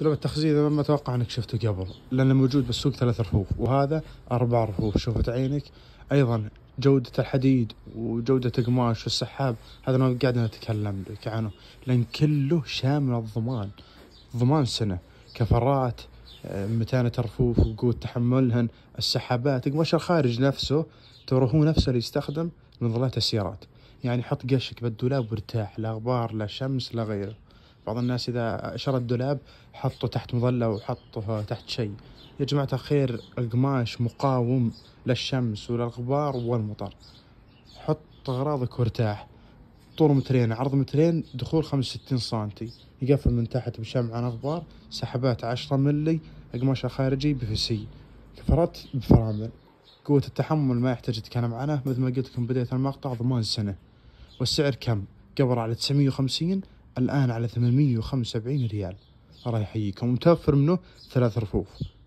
دولاب التخزين ما اتوقع انك شفته قبل لانه موجود بالسوق ثلاث رفوف وهذا اربع رفوف شوفت عينك ايضا جودة الحديد وجودة القماش والسحاب هذا ما قاعد نتكلم لك عنه لان كله شامل الضمان ضمان سنة كفرات آه، متانة الرفوف وقوة تحملهن السحابات قماش الخارج نفسه ترى هو نفسه اللي يستخدم من ظلات السيارات يعني حط قشك بالدولاب وارتاح لا غبار لا شمس لا غيره بعض الناس اذا شرى الدولاب حطه تحت مظله وحطه تحت شيء يا جماعه الخير القماش مقاوم للشمس وللغبار والمطر حط اغراضك وارتاح طول مترين عرض مترين دخول 65 سنتي يقفل من تحت بشمعة غبار سحبات 10 ملي أقماش خارجي بفسي كفرات بفرامل قوة التحمل ما يحتاج أتكلم عنه مثل ما قلت لكم بداية المقطع ضمان سنة والسعر كم؟ قبر على 950 الآن على 875 ريال الله يحييكم متوفر منه ثلاث رفوف